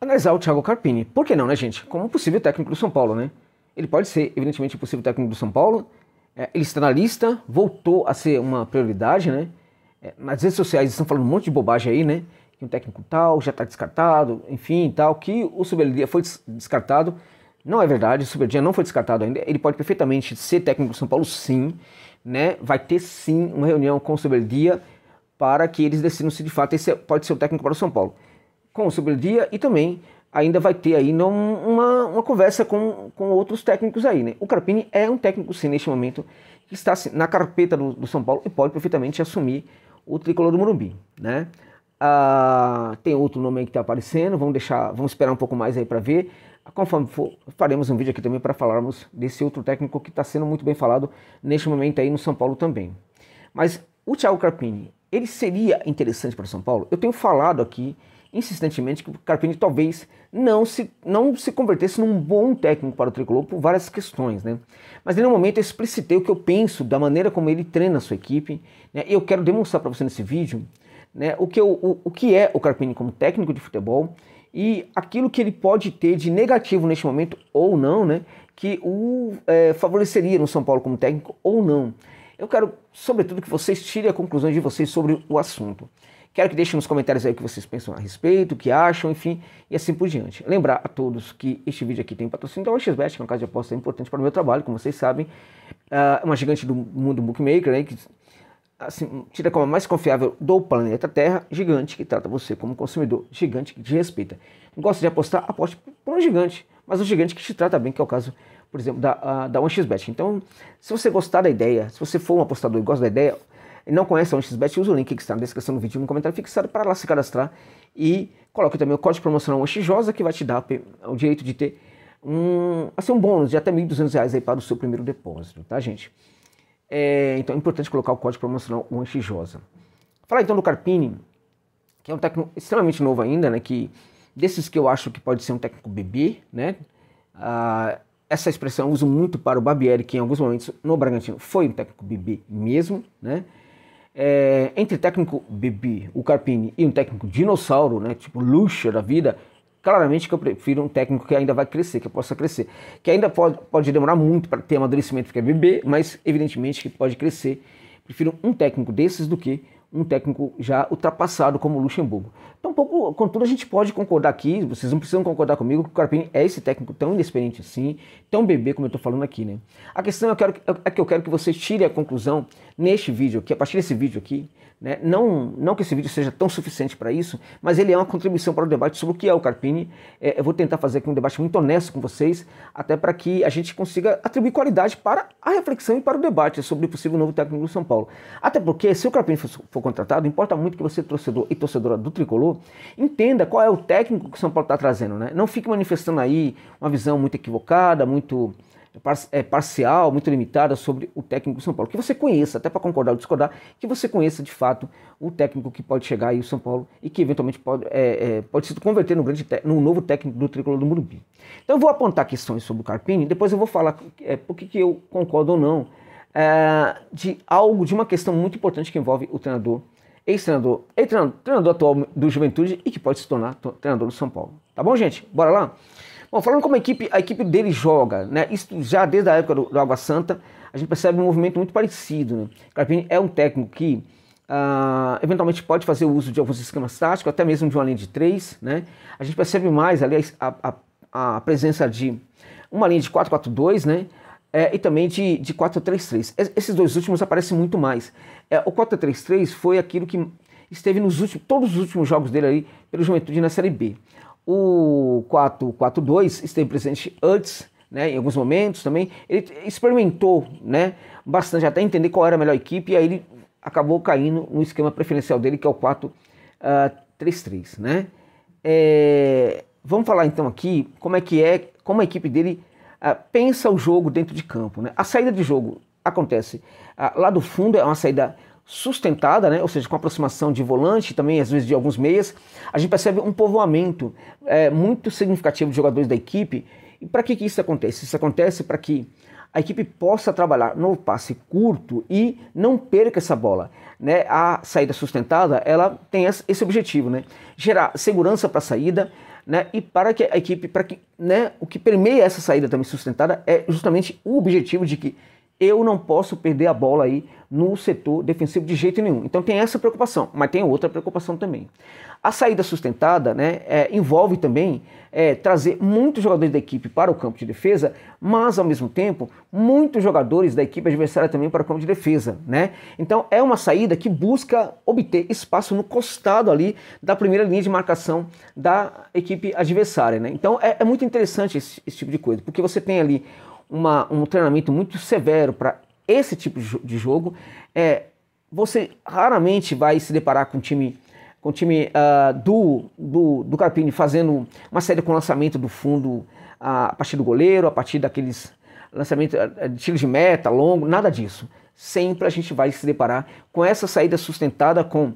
analisar o Thiago Carpini. Por que não, né, gente? Como possível técnico do São Paulo, né? Ele pode ser, evidentemente, possível técnico do São Paulo. É, ele está na lista, voltou a ser uma prioridade, né? É, nas redes sociais estão falando um monte de bobagem aí, né? Que um técnico tal já está descartado, enfim, tal. Que o Subelia foi descartado. Não é verdade, o Subelia não foi descartado ainda. Ele pode perfeitamente ser técnico do São Paulo, sim. Né? Vai ter, sim, uma reunião com o Subelia para que eles decidam se de fato esse é, pode ser o técnico para o São Paulo com sobre o dia e também ainda vai ter aí uma, uma conversa com, com outros técnicos aí, né? O Carpini é um técnico, sim, neste momento, que está na carpeta do, do São Paulo e pode perfeitamente assumir o tricolor do Morumbi, né? Ah, tem outro nome aí que está aparecendo, vamos deixar, vamos esperar um pouco mais aí para ver. Ah, conforme for, faremos um vídeo aqui também para falarmos desse outro técnico que está sendo muito bem falado neste momento aí no São Paulo também. Mas o Thiago Carpini, ele seria interessante para o São Paulo? Eu tenho falado aqui insistentemente que o Carpini talvez não se, não se convertesse num bom técnico para o tricolor por várias questões, né? Mas em nenhum é momento eu explicitei o que eu penso da maneira como ele treina a sua equipe, né? E eu quero demonstrar para você nesse vídeo, né, o que, eu, o, o que é o Carpini como técnico de futebol e aquilo que ele pode ter de negativo neste momento ou não, né? Que o é, favoreceria no São Paulo como técnico ou não. Eu quero, sobretudo, que vocês tirem a conclusão de vocês sobre o assunto. Quero que deixem nos comentários aí o que vocês pensam a respeito, o que acham, enfim, e assim por diante. Lembrar a todos que este vídeo aqui tem patrocínio da OXBet, que é um caso de aposta é importante para o meu trabalho, como vocês sabem. É uma gigante do mundo bookmaker, né, que assim, tira como a mais confiável do planeta Terra, gigante que trata você como consumidor, gigante que te respeita. Gosta de apostar? Aposte por um gigante, mas um gigante que te trata bem, que é o caso, por exemplo, da, ah, da 1 Então, se você gostar da ideia, se você for um apostador e gosta da ideia, e não conhece a 1xBet, usa o link que está na descrição do vídeo e no comentário fixado para lá se cadastrar e coloque também o código promocional 1xjosa que vai te dar o direito de ter um, assim, um bônus de até R$ 1.200 aí para o seu primeiro depósito, tá gente? É, então é importante colocar o código promocional 1xjosa. Falar então do Carpini, que é um técnico extremamente novo ainda, né, que desses que eu acho que pode ser um técnico bebê, né? Ah, essa expressão eu uso muito para o Barbieri, que em alguns momentos no Bragantino foi um técnico bebê mesmo, né? é, entre técnico Bibi, o Carpini, e um técnico dinossauro, né, tipo Lucha da vida, claramente que eu prefiro um técnico que ainda vai crescer, que possa crescer. Que ainda pode, pode demorar muito para ter amadurecimento, porque é bebê, mas evidentemente que pode crescer. Prefiro um técnico desses do que um técnico já ultrapassado como o Luxemburgo. Então, pouco, contudo, a gente pode concordar aqui, vocês não precisam concordar comigo, que o Carpini é esse técnico tão inexperiente assim, tão bebê como eu estou falando aqui, né? A questão é que, eu quero, é que eu quero que você tire a conclusão neste vídeo aqui, a partir desse vídeo aqui, né? Não, não que esse vídeo seja tão suficiente para isso, mas ele é uma contribuição para o debate sobre o que é o Carpini. É, eu vou tentar fazer aqui um debate muito honesto com vocês, até para que a gente consiga atribuir qualidade para a reflexão e para o debate sobre o possível novo técnico do São Paulo. Até porque, se o Carpini for, for contratado, importa muito que você, torcedor e torcedora do Tricolor, entenda qual é o técnico que o São Paulo está trazendo. Né? Não fique manifestando aí uma visão muito equivocada, muito é, parcial, muito limitada sobre o técnico do São Paulo. Que você conheça, até para concordar ou discordar, que você conheça de fato o técnico que pode chegar aí o São Paulo e que eventualmente pode, é, é, pode se converter no grande no novo técnico do Tricolor do Morumbi. Então eu vou apontar questões sobre o Carpini, depois eu vou falar é, por que eu concordo ou não é, de algo, de uma questão muito importante que envolve o treinador, ex-treinador, ex-treinador treinador atual do Juventude e que pode se tornar treinador do São Paulo. Tá bom, gente? Bora lá? Bom, falando como a equipe, a equipe dele joga, né? Isso já desde a época do, do Água Santa, a gente percebe um movimento muito parecido. Né? Carpini é um técnico que uh, eventualmente pode fazer uso de alguns esquemas táticos, até mesmo de uma linha de três. Né? A gente percebe mais ali a, a, a presença de uma linha de 4-4-2, né? É, e também de, de 4-3-3. Esses dois últimos aparecem muito mais. É, o 4-3-3 foi aquilo que esteve nos últimos, todos os últimos jogos dele aí pelo Juventude na Série B. O 442 esteve presente antes, né, em alguns momentos também. Ele experimentou né, bastante até entender qual era a melhor equipe e aí ele acabou caindo no esquema preferencial dele, que é o 433. Uh, ah, né? É, vamos falar então aqui como é que é, como a equipe dele uh, pensa o jogo dentro de campo. Né? A saída de jogo acontece uh, lá do fundo, é uma saída sustentada, né? ou seja, com aproximação de volante, também às vezes de alguns meias, a gente percebe um povoamento é, muito significativo de jogadores da equipe. E para que, que isso acontece? Isso acontece para que a equipe possa trabalhar no passe curto e não perca essa bola. Né? A saída sustentada ela tem esse objetivo, né? gerar segurança para a saída, né? E para que a equipe, para que, né, o que permeia essa saída também sustentada é justamente o objetivo de que eu não posso perder a bola aí no setor defensivo de jeito nenhum. Então tem essa preocupação, mas tem outra preocupação também. A saída sustentada né, é, envolve também é, trazer muitos jogadores da equipe para o campo de defesa, mas ao mesmo tempo muitos jogadores da equipe adversária também para o campo de defesa. Né? Então é uma saída que busca obter espaço no costado ali da primeira linha de marcação da equipe adversária. Né? Então é, é muito interessante esse, esse tipo de coisa, porque você tem ali uma, um treinamento muito severo para esse tipo de jogo, é, você raramente vai se deparar com o time com time uh, do, do, do Carpini fazendo uma série com lançamento do fundo uh, a partir do goleiro, a partir daqueles lançamentos uh, ah, de tiros de meta, longo, nada disso. Sempre a gente vai se deparar com essa saída sustentada com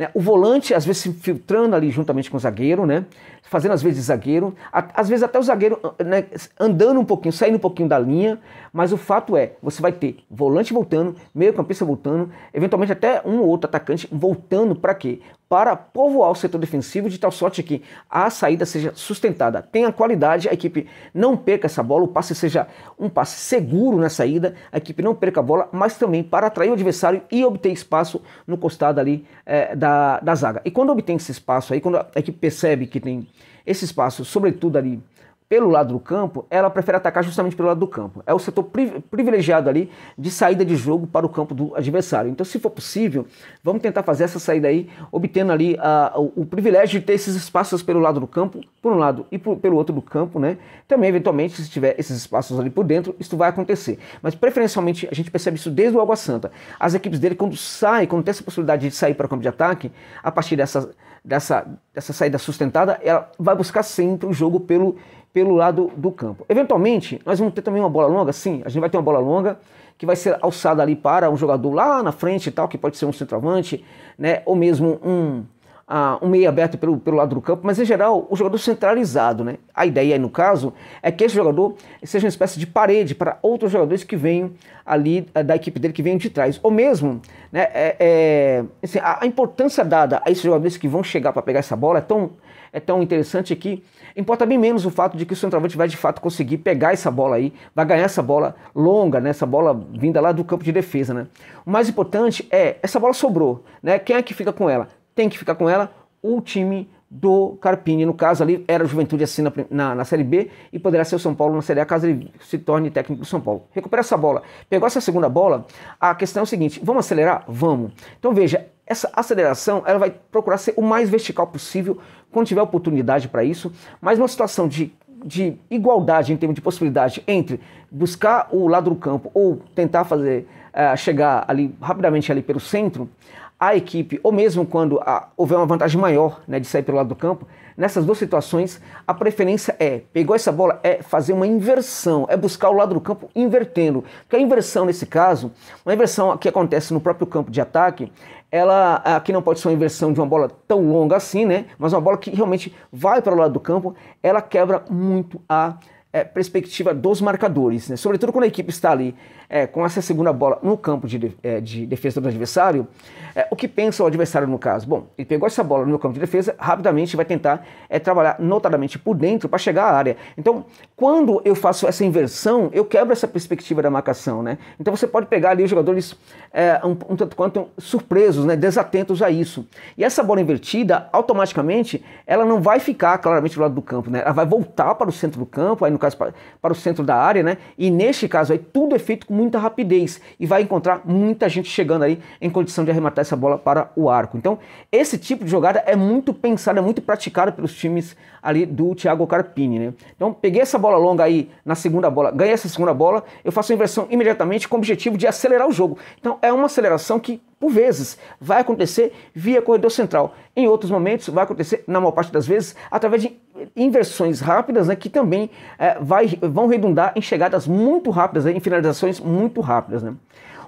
né? O volante, às vezes, se filtrando ali juntamente com o zagueiro, né? fazendo às vezes zagueiro, às vezes até o zagueiro né? andando um pouquinho, saindo um pouquinho da linha, mas o fato é, você vai ter volante voltando, meio campista voltando, eventualmente até um ou outro atacante voltando para quê? para povoar o setor defensivo de tal sorte que a saída seja sustentada, tenha qualidade, a equipe não perca essa bola, o passe seja um passe seguro na saída, a equipe não perca a bola, mas também para atrair o adversário e obter espaço no costado ali é, da, da zaga. E quando obtém esse espaço aí, quando a equipe percebe que tem esse espaço, sobretudo ali pelo lado do campo, ela prefere atacar justamente pelo lado do campo. É o setor privilegiado ali de saída de jogo para o campo do adversário. Então, se for possível, vamos tentar fazer essa saída aí, obtendo ali ah, o, o, privilégio de ter esses espaços pelo lado do campo, por um lado e por, pelo outro do campo, né? Também, eventualmente, se tiver esses espaços ali por dentro, isso vai acontecer. Mas, preferencialmente, a gente percebe isso desde o Água Santa. As equipes dele, quando saem, quando tem essa possibilidade de sair para o campo de ataque, a partir dessa dessa, dessa saída sustentada, ela vai buscar sempre o jogo pelo, pelo lado do campo. Eventualmente, nós vamos ter também uma bola longa, sim, a gente vai ter uma bola longa que vai ser alçada ali para um jogador lá na frente e tal, que pode ser um centroavante, né, ou mesmo um ah, um meio aberto pelo, pelo lado do campo, mas em geral o jogador centralizado. Né? A ideia aí, no caso, é que esse jogador seja uma espécie de parede para outros jogadores que venham ali eh, da equipe dele, que venham de trás. Ou mesmo, né, é, é, assim, a, a, importância dada a esses jogadores que vão chegar para pegar essa bola é tão, é tão interessante que importa bem menos o fato de que o centroavante vai de fato conseguir pegar essa bola aí, vai ganhar essa bola longa, né, essa bola vinda lá do campo de defesa. Né? O mais importante é, essa bola sobrou, né? quem é que fica com ela? tem que ficar com ela o time do Carpini. No caso ali, era o Juventude assim na, na, na, Série B e poderá ser o São Paulo na Série A caso ele se torne técnico do São Paulo. Recupera essa bola. Pegou essa segunda bola, a questão é o seguinte, vamos acelerar? Vamos. Então veja, essa aceleração ela vai procurar ser o mais vertical possível quando tiver oportunidade para isso, mas numa situação de de igualdade em termos de possibilidade entre buscar o lado do campo ou tentar fazer uh, chegar ali rapidamente ali pelo centro, a equipe, ou mesmo quando a, ah, houver uma vantagem maior né, de sair pelo lado do campo, nessas duas situações, a preferência é, pegou essa bola, é fazer uma inversão, é buscar o lado do campo invertendo. Porque a inversão, nesse caso, uma inversão que acontece no próprio campo de ataque, ela aqui não pode ser uma inversão de uma bola tão longa assim, né? Mas uma bola que realmente vai para o lado do campo, ela quebra muito a é, perspectiva dos marcadores, né? sobretudo quando a equipe está ali é, com essa segunda bola no campo de, de, é, de defesa do adversário, é, o que pensa o adversário no caso? Bom, ele pegou essa bola no campo de defesa, rapidamente vai tentar é, trabalhar notadamente por dentro para chegar à área. Então, quando eu faço essa inversão, eu quebro essa perspectiva da marcação. Né? Então, você pode pegar ali os jogadores é, um, um, tanto quanto surpresos, né? desatentos a isso. E essa bola invertida, automaticamente, ela não vai ficar claramente do lado do campo, né? ela vai voltar para o centro do campo, aí no caso, para, para o centro da área, né? E neste caso aí, tudo é feito com muita rapidez e vai encontrar muita gente chegando aí em condição de arrematar essa bola para o arco. Então, esse tipo de jogada é muito pensada, é muito praticada pelos times ali do Thiago Carpini, né? Então, peguei essa bola longa aí na segunda bola, ganhei essa segunda bola, eu faço a inversão imediatamente com o objetivo de acelerar o jogo. Então, é uma aceleração que por vezes, vai acontecer via corredor central. Em outros momentos, vai acontecer, na maior parte das vezes, através de inversões rápidas, né, que também é, vai, vão redundar em chegadas muito rápidas, né, em finalizações muito rápidas. Né.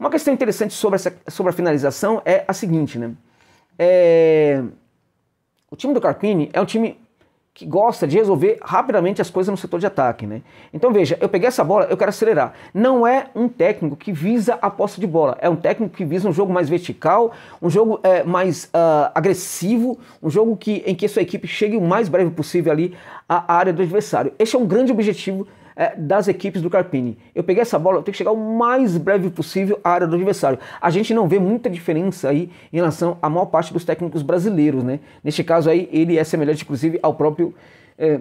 Uma questão interessante sobre, essa, sobre a finalização é a seguinte, né? É, o time do Carpini é um time que gosta de resolver rapidamente as coisas no setor de ataque, né? Então veja, eu peguei essa bola, eu quero acelerar. Não é um técnico que visa a posse de bola, é um técnico que visa um jogo mais vertical, um jogo é, mais uh, agressivo, um jogo que, em que a sua equipe chegue o mais breve possível ali à área do adversário. Esse é um grande objetivo é, das equipes do Carpini. Eu peguei essa bola, eu tenho que chegar o mais breve possível à área do adversário. A gente não vê muita diferença aí em relação à maior parte dos técnicos brasileiros, né? Neste caso aí, ele é semelhante, inclusive, ao próprio. É,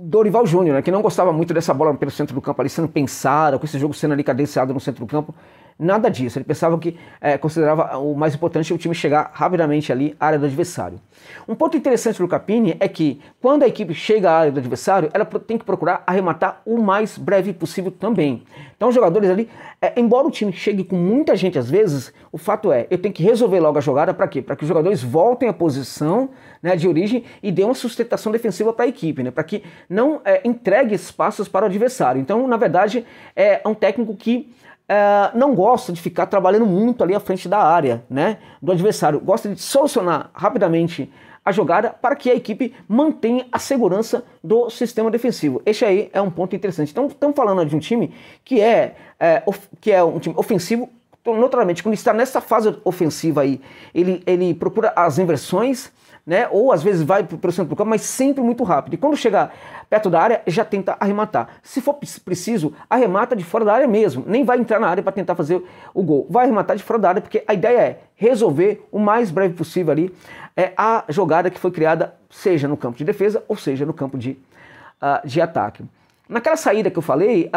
Dorival Júnior, né, que não gostava muito dessa bola pelo centro do campo ali, sendo pensada, com esse jogo sendo ali cadenciado no centro do campo. Nada disso. Ele pensava que é, considerava o mais importante é o time chegar rapidamente ali à área do adversário. Um ponto interessante do Capini é que quando a equipe chega à área do adversário, ela tem que procurar arrematar o mais breve possível também. Então os jogadores ali, é, embora o time chegue com muita gente às vezes, o fato é, eu tenho que resolver logo a jogada para quê? Para que os jogadores voltem à posição né, de origem e dê uma sustentação defensiva para a equipe, né, para que não é, entregue espaços para o adversário. Então, na verdade, é, é um técnico que é, não gosta de ficar trabalhando muito ali à frente da área né, do adversário, gosta de solucionar rapidamente a jogada para que a equipe mantenha a segurança do sistema defensivo. Esse aí é um ponto interessante. Então, estamos falando de um time que é, é que é um time ofensivo notoriamente, então, quando está nessa fase ofensiva aí, ele, ele procura as inversões, né? Ou às vezes vai para o centro do campo, mas sempre muito rápido. E quando chegar perto da área, já tenta arrematar. Se for preciso, arremata de fora da área mesmo. Nem vai entrar na área para tentar fazer o gol. Vai arrematar de fora da área, porque a ideia é resolver o mais breve possível ali é, a jogada que foi criada, seja no campo de defesa ou seja no campo de, uh, de ataque. Naquela saída que eu falei,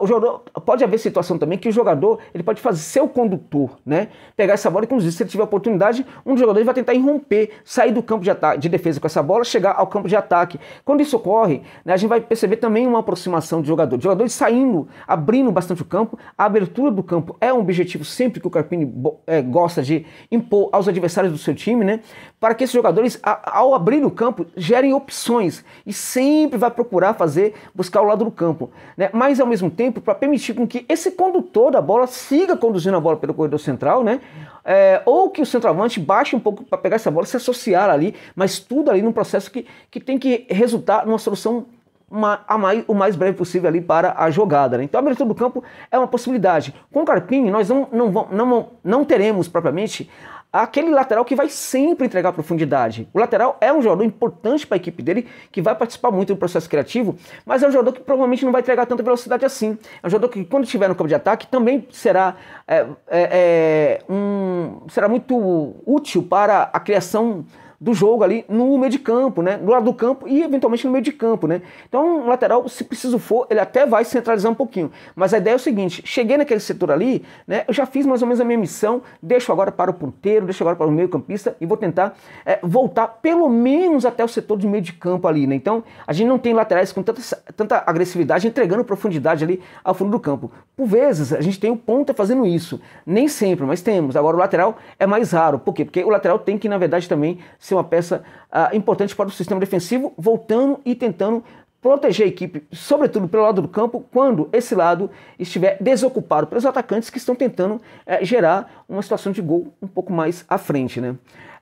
o jogador, pode haver situação também que o jogador ele pode fazer seu condutor, né? Pegar essa bola e conduzir. Se ele tiver oportunidade, um dos jogadores vai tentar irromper, sair do campo de, ataque, de defesa com essa bola, chegar ao campo de ataque. Quando isso ocorre, né, a gente vai perceber também uma aproximação de jogador. De jogadores saindo, abrindo bastante o campo. A abertura do campo é um objetivo sempre que o Carpini é, gosta de impor aos adversários do seu time, né? para que esses jogadores, ao abrir o campo, gerem opções e sempre vai procurar fazer, buscar o lado do campo. Né? Mas, ao mesmo tempo, para permitir com que esse condutor da bola siga conduzindo a bola pelo corredor central, né? É, ou que o centroavante baixe um pouco para pegar essa bola, se associar ali, mas tudo ali num processo que, que tem que resultar numa solução uma, mais, o mais breve possível ali para a jogada. Né? Então a abertura do campo é uma possibilidade. Com o Carpini, nós não, não, não, não teremos propriamente aquele lateral que vai sempre entregar profundidade. O lateral é um jogador importante para a equipe dele, que vai participar muito do processo criativo, mas é um jogador que provavelmente não vai entregar tanta velocidade assim. É um jogador que, quando estiver no campo de ataque, também será, é, é, é, um, será muito útil para a criação do jogo ali no meio de campo, né? Do lado do campo e eventualmente no meio de campo, né? Então, um lateral, se preciso for, ele até vai centralizar um pouquinho. Mas a ideia é o seguinte: cheguei naquele setor ali, né? Eu já fiz mais ou menos a minha missão, deixo agora para o ponteiro, deixo agora para o meio-campista e vou tentar é, voltar pelo menos até o setor de meio de campo ali, né? Então, a gente não tem laterais com tanta, tanta agressividade entregando profundidade ali ao fundo do campo. Por vezes, a gente tem o ponta fazendo isso. Nem sempre, mas temos. Agora, o lateral é mais raro. Por quê? Porque o lateral tem que, na verdade, também ser uma peça ah, importante para o sistema defensivo, voltando e tentando proteger a equipe, sobretudo pelo lado do campo, quando esse lado estiver desocupado pelos atacantes que estão tentando é, gerar uma situação de gol um pouco mais à frente. Né?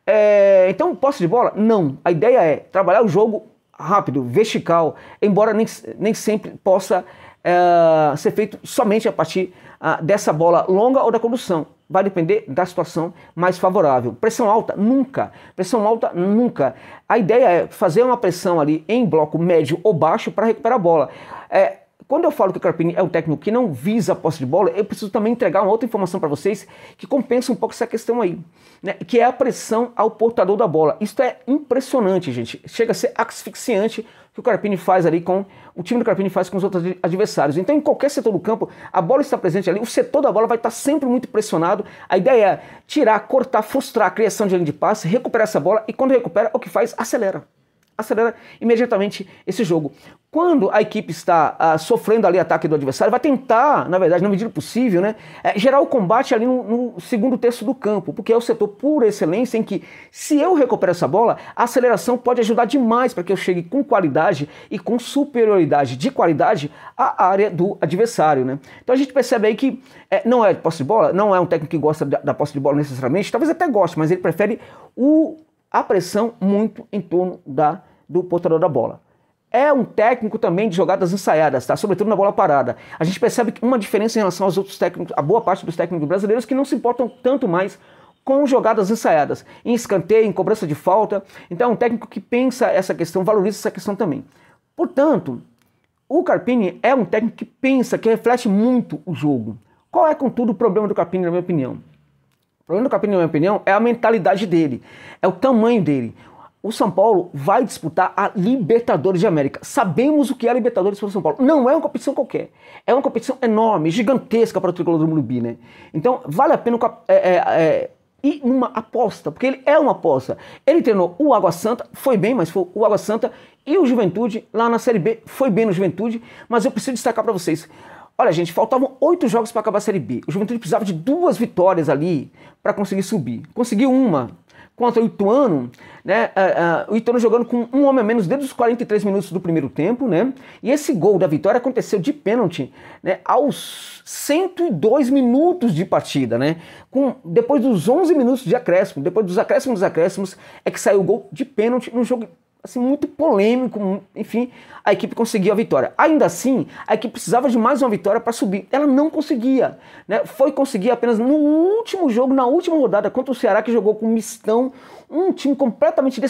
É, então, posse de bola? Não. A ideia é trabalhar o jogo rápido, vertical, embora nem, nem sempre possa é, ser feito somente a partir a, ah, dessa bola longa ou da condução. Vai depender da situação mais favorável. Pressão alta, nunca. Pressão alta, nunca. A ideia é fazer uma pressão ali em bloco médio ou baixo para recuperar a bola. É, quando eu falo que o Carpini é um técnico que não visa a posse de bola, eu preciso também entregar uma outra informação para vocês que compensa um pouco essa questão aí, né? que é a pressão ao portador da bola. Isso é impressionante, gente. Chega a ser asfixiante que o Carpini faz ali com o time do Carpini faz com os outros adversários. Então, em qualquer setor do campo, a bola está presente ali, o setor da bola vai estar sempre muito pressionado. A ideia é tirar, cortar, frustrar a criação de linha de passe, recuperar essa bola e quando recupera, o que faz? Acelera acelera imediatamente esse jogo. Quando a equipe está ah, sofrendo ali ataque do adversário, vai tentar, na verdade, na medida possível, né, é, gerar o combate ali no, no, segundo terço do campo, porque é o setor por excelência em que, se eu recupero essa bola, a aceleração pode ajudar demais para que eu chegue com qualidade e com superioridade de qualidade à área do adversário. Né? Então a gente percebe aí que é, não é posse de bola, não é um técnico que gosta da, da posse de bola necessariamente, talvez até goste, mas ele prefere o a pressão muito em torno da, do portador da bola. É um técnico também de jogadas ensaiadas, tá? sobretudo na bola parada. A gente percebe uma diferença em relação aos outros técnicos, a boa parte dos técnicos brasileiros que não se importam tanto mais com jogadas ensaiadas, em escanteio, em cobrança de falta. Então é um técnico que pensa essa questão, valoriza essa questão também. Portanto, o Carpini é um técnico que pensa, que reflete muito o jogo. Qual é, contudo, o problema do Carpini, na minha opinião? O problema do Capim, na minha opinião, é a mentalidade dele, é o tamanho dele. O São Paulo vai disputar a Libertadores de América. Sabemos o que é a Libertadores para o São Paulo. Não é uma competição qualquer. É uma competição enorme, gigantesca para o tricolor do Murubi, né? Então, vale a pena é, é, é, ir numa aposta, porque ele é uma aposta. Ele treinou o Água Santa, foi bem, mas foi o Água Santa e o Juventude lá na Série B. Foi bem no Juventude, mas eu preciso destacar para vocês. Olha, gente, faltavam oito jogos para acabar a Série B. O Juventude precisava de duas vitórias ali para conseguir subir. Conseguiu uma contra o Ituano, né? Uh, uh, o Ituano jogando com um homem a menos desde os 43 minutos do primeiro tempo, né? E esse gol da vitória aconteceu de pênalti, né? Aos 102 minutos de partida, né? Com depois dos 11 minutos de acréscimo, depois dos acréscimos dos acréscimos é que saiu o gol de pênalti num jogo assim, muito polêmico, enfim, a equipe conseguiu a vitória. Ainda assim, a equipe precisava de mais uma vitória para subir. Ela não conseguia, né? Foi conseguir apenas no último jogo, na última rodada contra o Ceará que jogou com mistão, um time completamente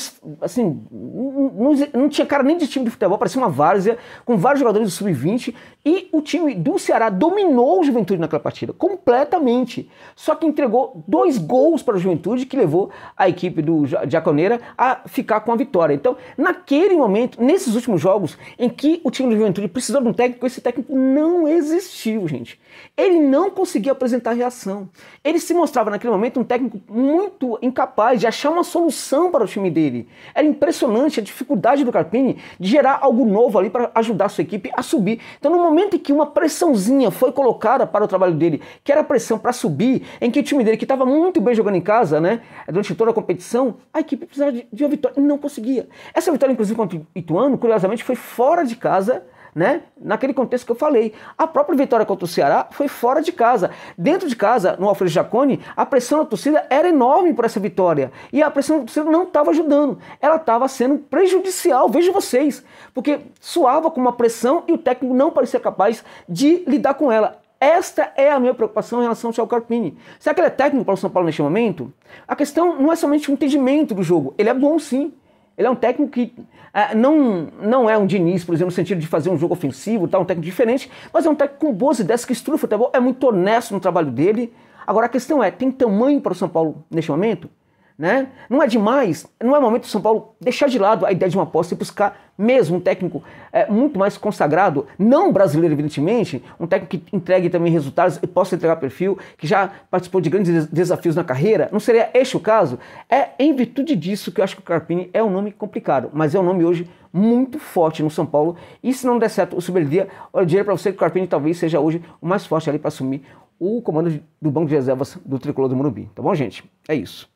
assim, não, não, tinha cara nem de time de futebol, parecia uma várzea com vários jogadores do sub-20 e o time do Ceará dominou o Juventude naquela partida completamente. Só que entregou dois gols para o Juventude que levou a equipe do Jaconeira a ficar com a vitória. Então, naquele momento, nesses últimos jogos em que o time do Juventude precisou de um técnico, esse técnico não existiu, gente. Ele não conseguia apresentar reação. Ele se mostrava naquele momento um técnico muito incapaz de achar uma solução para o time dele. Era impressionante a dificuldade do Carpini de gerar algo novo ali para ajudar a sua equipe a subir. Então, no momento em que uma pressãozinha foi colocada para o trabalho dele, que era a pressão para subir, em que o time dele, que estava muito bem jogando em casa, né, durante toda a competição, a equipe precisava de, de uma vitória e não conseguia. Essa vitória, inclusive, contra o Ituano, curiosamente, foi fora de casa, né? Naquele contexto que eu falei. A própria vitória contra o Ceará foi fora de casa. Dentro de casa, no Alfredo Jacone, a pressão da torcida era enorme por essa vitória. E a pressão da torcida não estava ajudando. Ela estava sendo prejudicial, vejo vocês. Porque suava com uma pressão e o técnico não parecia capaz de lidar com ela. Esta é a minha preocupação em relação ao Thiago Carpini. Será que ele é técnico para o São Paulo neste momento? A questão não é somente o entendimento do jogo, ele é bom sim. Ele é um técnico que é, não, não é um Diniz, por exemplo, no sentido de fazer um jogo ofensivo, tá? um técnico diferente, mas é um técnico com boas ideias que estuda o futebol, é muito honesto no trabalho dele. Agora a questão é, tem tamanho para o São Paulo neste momento? Né? Não é demais, não é momento do São Paulo deixar de lado a ideia de uma aposta e buscar mesmo um técnico é, muito mais consagrado, não brasileiro, evidentemente, um técnico que entregue também resultados e possa entregar perfil, que já participou de grandes desafios na carreira. Não seria este o caso? É em virtude disso que eu acho que o Carpini é um nome complicado, mas é um nome hoje muito forte no São Paulo. E se não der certo o Subelia, eu diria para você que o Carpini talvez seja hoje o mais forte ali para assumir o comando do banco de reservas do tricolor do Morumbi. Tá bom, gente? É isso.